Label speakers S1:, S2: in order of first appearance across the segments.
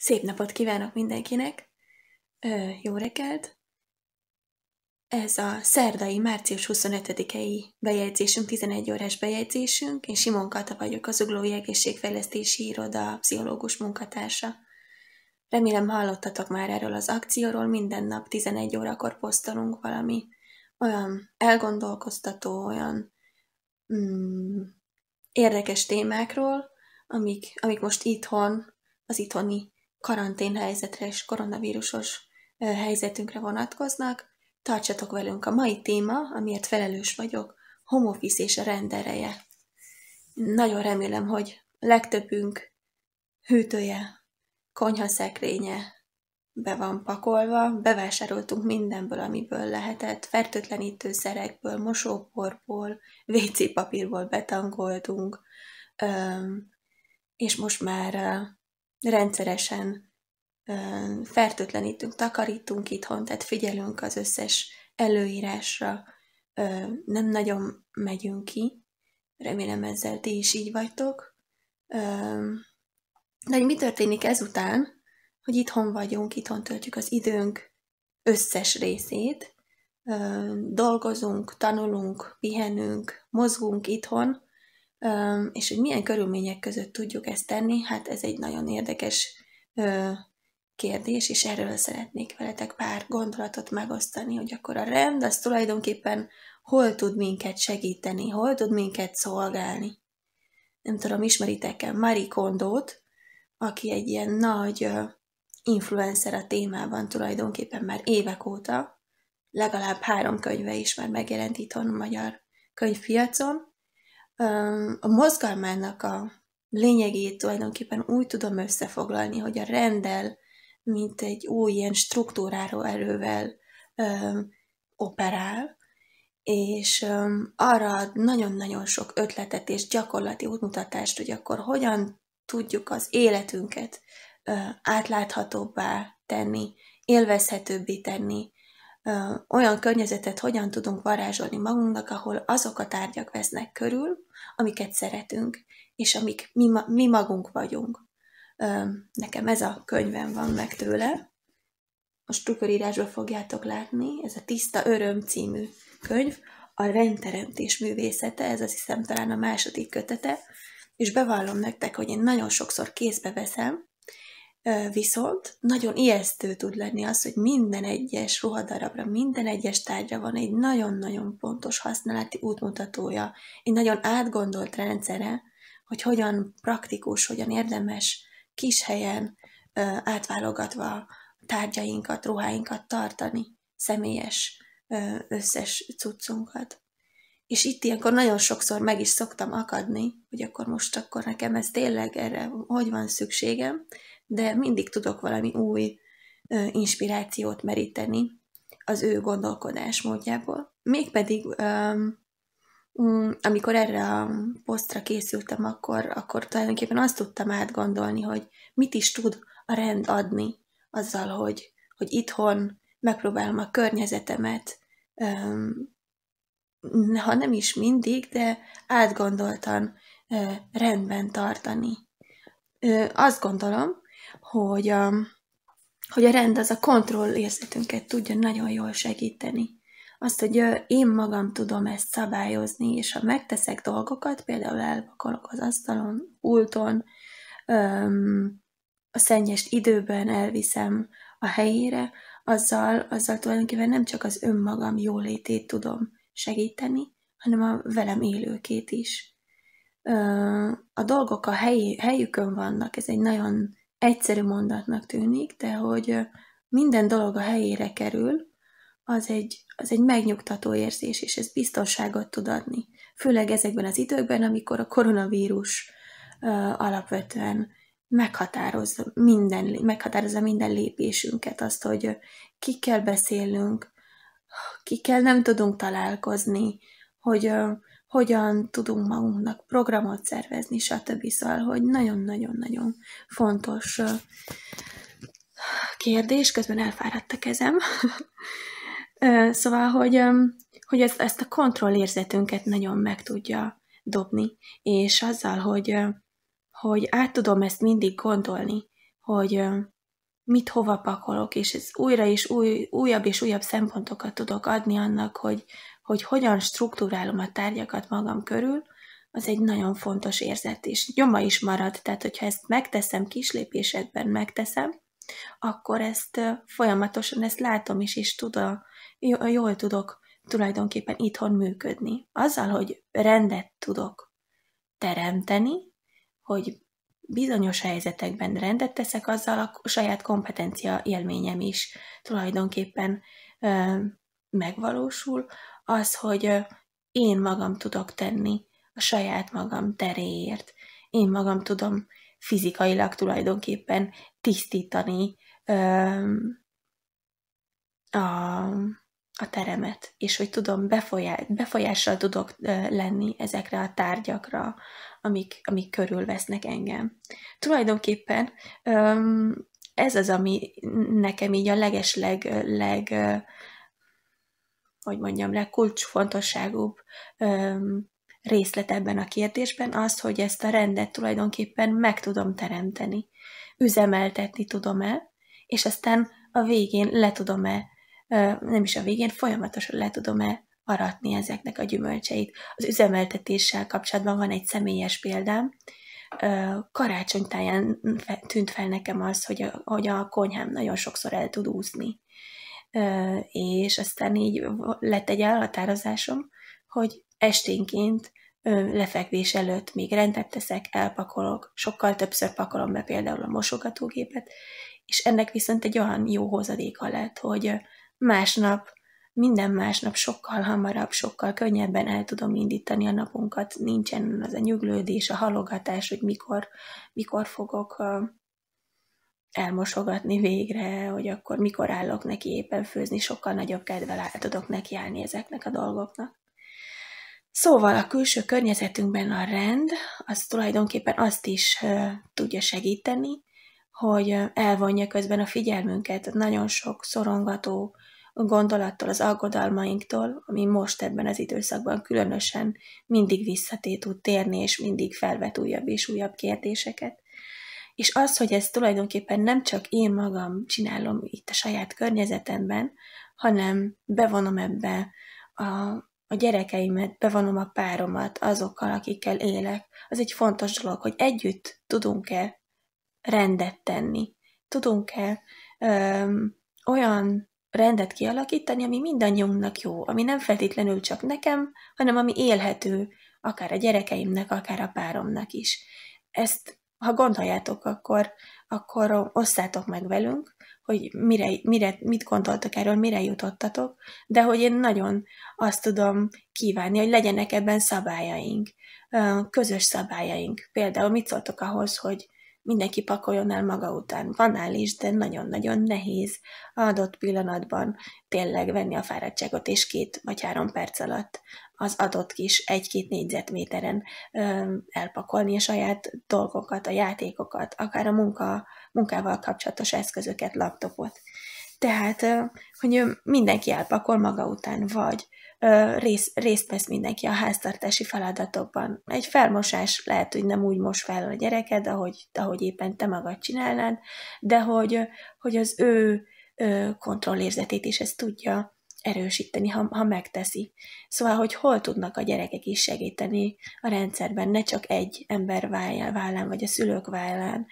S1: Szép napot kívánok mindenkinek, Ö, jó reggelt! Ez a szerdai, március 25-i bejegyzésünk, 11 órás bejegyzésünk. Én Simon Kata vagyok, az Uglói Egészségfejlesztési Iroda pszichológus munkatársa. Remélem hallottatok már erről az akcióról, minden nap 11 órakor posztolunk valami olyan elgondolkoztató, olyan mm, érdekes témákról, amik, amik most itthon, az itthoni karanténhelyzetre és koronavírusos helyzetünkre vonatkoznak. Tartsatok velünk! A mai téma, amiért felelős vagyok, home office és a rendereje. Nagyon remélem, hogy legtöbbünk hűtője, konyhaszekrénye be van pakolva, bevásároltunk mindenből, amiből lehetett, fertőtlenítőszerekből, mosóporból, WC papírból betangoltunk, és most már rendszeresen fertőtlenítünk, takarítunk itthon, tehát figyelünk az összes előírásra, nem nagyon megyünk ki, remélem ezzel ti is így vagytok. De hogy mi történik ezután, hogy itthon vagyunk, itthon töltjük az időnk összes részét, dolgozunk, tanulunk, pihenünk, mozgunk itthon, és hogy milyen körülmények között tudjuk ezt tenni, hát ez egy nagyon érdekes kérdés, és erről szeretnék veletek pár gondolatot megosztani, hogy akkor a rend az tulajdonképpen hol tud minket segíteni, hol tud minket szolgálni. Nem tudom, ismeritek-e Marie Kondót, aki egy ilyen nagy influencer a témában tulajdonképpen már évek óta, legalább három könyve is már megjelent itthon a magyar könyvpiacon, a mozgalmának a lényegét tulajdonképpen úgy tudom összefoglalni, hogy a rendel, mint egy új ilyen struktúráról erővel öm, operál, és öm, arra nagyon-nagyon sok ötletet és gyakorlati útmutatást, hogy akkor hogyan tudjuk az életünket öm, átláthatóbbá tenni, élvezhetőbbé tenni, olyan környezetet hogyan tudunk varázsolni magunknak, ahol azok a tárgyak vesznek körül, amiket szeretünk, és amik mi, mi magunk vagyunk. Nekem ez a könyvem van meg tőle. Most tükörírásba fogjátok látni, ez a Tiszta Öröm című könyv, a rendteremtés művészete, ez azt hiszem talán a második kötete, és bevallom nektek, hogy én nagyon sokszor kézbe veszem, Viszont nagyon ijesztő tud lenni az, hogy minden egyes ruhadarabra, minden egyes tárgyra van egy nagyon-nagyon pontos használati útmutatója, egy nagyon átgondolt rendszere, hogy hogyan praktikus, hogyan érdemes kis helyen átválogatva tárgyainkat, ruháinkat tartani, személyes összes cuccunkat. És itt ilyenkor nagyon sokszor meg is szoktam akadni, hogy akkor most akkor nekem ez tényleg erre hogy van szükségem, de mindig tudok valami új ö, inspirációt meríteni az ő gondolkodás módjából. Mégpedig, ö, mm, amikor erre a posztra készültem, akkor, akkor tulajdonképpen azt tudtam átgondolni, hogy mit is tud a rend adni azzal, hogy, hogy itthon megpróbálom a környezetemet, ha nem is mindig, de átgondoltan rendben tartani. Azt gondolom, hogy a, um, hogy a rend az a kontroll érzetünket tudja nagyon jól segíteni. Azt, hogy én magam tudom ezt szabályozni, és ha megteszek dolgokat, például elvakolok az asztalon, pulton, a szennyest időben elviszem a helyére, azzal, azzal tulajdonképpen nem csak az önmagam jólétét tudom segíteni, hanem a velem élőkét is. A dolgok a helyi, helyükön vannak, ez egy nagyon egyszerű mondatnak tűnik, de hogy minden dolog a helyére kerül, az egy, az egy megnyugtató érzés, és ez biztonságot tud adni. Főleg ezekben az időkben, amikor a koronavírus alapvetően meghatározza minden, meghatározza minden lépésünket, azt, hogy kikkel beszélünk, kikkel nem tudunk találkozni, hogy hogyan tudunk magunknak programot szervezni, stb. Szóval, hogy nagyon-nagyon-nagyon fontos kérdés, közben elfáradt a kezem. szóval, hogy, hogy ezt, ezt a kontrollérzetünket nagyon meg tudja dobni, és azzal, hogy, hogy át tudom ezt mindig gondolni, hogy mit hova pakolok, és ez újra és új, újabb és újabb szempontokat tudok adni annak, hogy, hogy hogyan struktúrálom a tárgyakat magam körül, az egy nagyon fontos érzet, és nyoma is marad. Tehát, hogyha ezt megteszem, kislépésekben megteszem, akkor ezt folyamatosan ezt látom is, és tuda, jól tudok tulajdonképpen itthon működni. Azzal, hogy rendet tudok teremteni, hogy bizonyos helyzetekben rendet teszek, azzal a saját kompetencia élményem is tulajdonképpen ö, megvalósul. Az, hogy ö, én magam tudok tenni a saját magam teréért. Én magam tudom fizikailag tulajdonképpen tisztítani ö, a, a teremet, és hogy tudom, befolyás, befolyással tudok lenni ezekre a tárgyakra, amik, amik körülvesznek engem. Tulajdonképpen ez az, ami nekem így a legesleg, leg, hogy mondjam, legkulcsfontosságúbb részlet ebben a kérdésben az, hogy ezt a rendet tulajdonképpen meg tudom teremteni, üzemeltetni tudom el, és aztán a végén le tudom-e, nem is a végén, folyamatosan le tudom-e aratni ezeknek a gyümölcseit. Az üzemeltetéssel kapcsolatban van egy személyes példám. Karácsonytáján tűnt fel nekem az, hogy a, hogy a konyhám nagyon sokszor el tud úszni. És aztán így lett egy elhatározásom, hogy esténként lefekvés előtt még rendet teszek, elpakolok, sokkal többször pakolom be például a mosogatógépet, és ennek viszont egy olyan jó hozadéka lett, hogy másnap minden másnap sokkal hamarabb, sokkal könnyebben el tudom indítani a napunkat. Nincsen az a nyuglődés, a halogatás, hogy mikor, mikor fogok elmosogatni végre, hogy akkor mikor állok neki éppen főzni, sokkal nagyobb kedvel el tudok nekiállni ezeknek a dolgoknak. Szóval a külső környezetünkben a rend, az tulajdonképpen azt is tudja segíteni, hogy elvonja közben a figyelmünket nagyon sok szorongató, a gondolattól, az aggodalmainktól, ami most ebben az időszakban különösen mindig visszaté tud térni, és mindig felvet újabb és újabb kérdéseket. És az, hogy ezt tulajdonképpen nem csak én magam csinálom itt a saját környezetemben, hanem bevonom ebbe a, a gyerekeimet, bevonom a páromat azokkal, akikkel élek, az egy fontos dolog, hogy együtt tudunk-e rendet tenni, tudunk-e öm, olyan rendet kialakítani, ami mindannyiunknak jó, ami nem feltétlenül csak nekem, hanem ami élhető, akár a gyerekeimnek, akár a páromnak is. Ezt, ha gondoljátok, akkor, akkor osszátok meg velünk, hogy mire, mire, mit gondoltak erről, mire jutottatok, de hogy én nagyon azt tudom kívánni, hogy legyenek ebben szabályaink, közös szabályaink. Például mit szóltok ahhoz, hogy mindenki pakoljon el maga után. Van áll is, de nagyon-nagyon nehéz adott pillanatban tényleg venni a fáradtságot, és két vagy három perc alatt az adott kis egy-két négyzetméteren elpakolni a saját dolgokat, a játékokat, akár a munka, munkával kapcsolatos eszközöket, laptopot. Tehát, hogy mindenki elpakol maga után, vagy rész, részt vesz mindenki a háztartási feladatokban. Egy felmosás lehet, hogy nem úgy mos fel a gyereked, ahogy, ahogy éppen te magad csinálnád, de hogy, hogy az ő kontrollérzetét is ezt tudja erősíteni, ha, ha megteszi. Szóval, hogy hol tudnak a gyerekek is segíteni a rendszerben, ne csak egy ember vállán, vagy a szülők vállán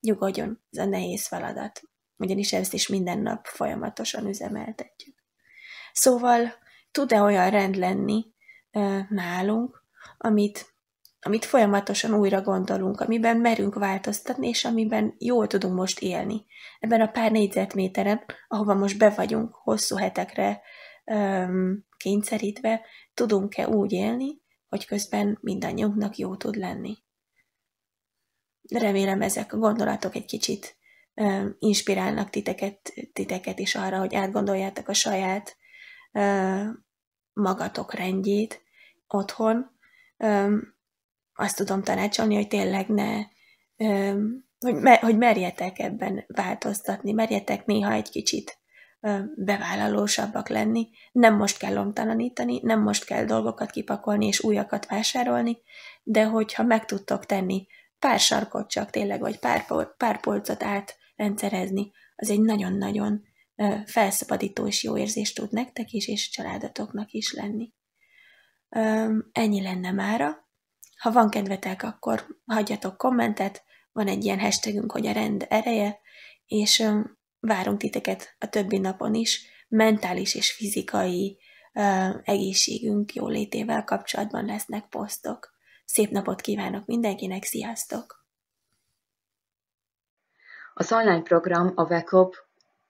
S1: nyugodjon, ez a nehéz feladat ugyanis ezt is minden nap folyamatosan üzemeltetjük. Szóval tud-e olyan rend lenni e, nálunk, amit, amit folyamatosan újra gondolunk, amiben merünk változtatni, és amiben jól tudunk most élni. Ebben a pár négyzetméteren, ahova most be vagyunk hosszú hetekre e, kényszerítve, tudunk-e úgy élni, hogy közben mindannyiunknak jó tud lenni. Remélem ezek a gondolatok egy kicsit inspirálnak titeket, titeket is arra, hogy átgondoljátok a saját magatok rendjét otthon. Azt tudom tanácsolni, hogy tényleg ne, hogy, hogy merjetek ebben változtatni, merjetek néha egy kicsit bevállalósabbak lenni. Nem most kell lomtalanítani, nem most kell dolgokat kipakolni és újakat vásárolni, de hogyha meg tudtok tenni pár sarkot csak tényleg, vagy pár, pár polcot át rendszerezni, az egy nagyon-nagyon felszabadító és jó érzést tud nektek is, és családatoknak is lenni. Ennyi lenne mára. Ha van kedvetek, akkor hagyjatok kommentet, van egy ilyen hashtagünk, hogy a rend ereje, és várunk titeket a többi napon is, mentális és fizikai egészségünk jólétével kapcsolatban lesznek posztok. Szép napot kívánok mindenkinek, sziasztok! Az online program a WECOP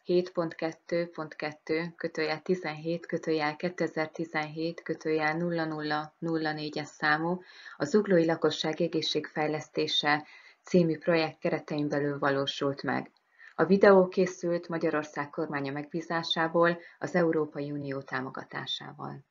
S1: 7.2.2 kötőjel 17 kötőjel 2017 kötőjel 0004-es számú a Zuglói Lakosság Egészségfejlesztése című projekt keretein belül valósult meg. A videó készült Magyarország kormánya megbízásából az Európai Unió támogatásával.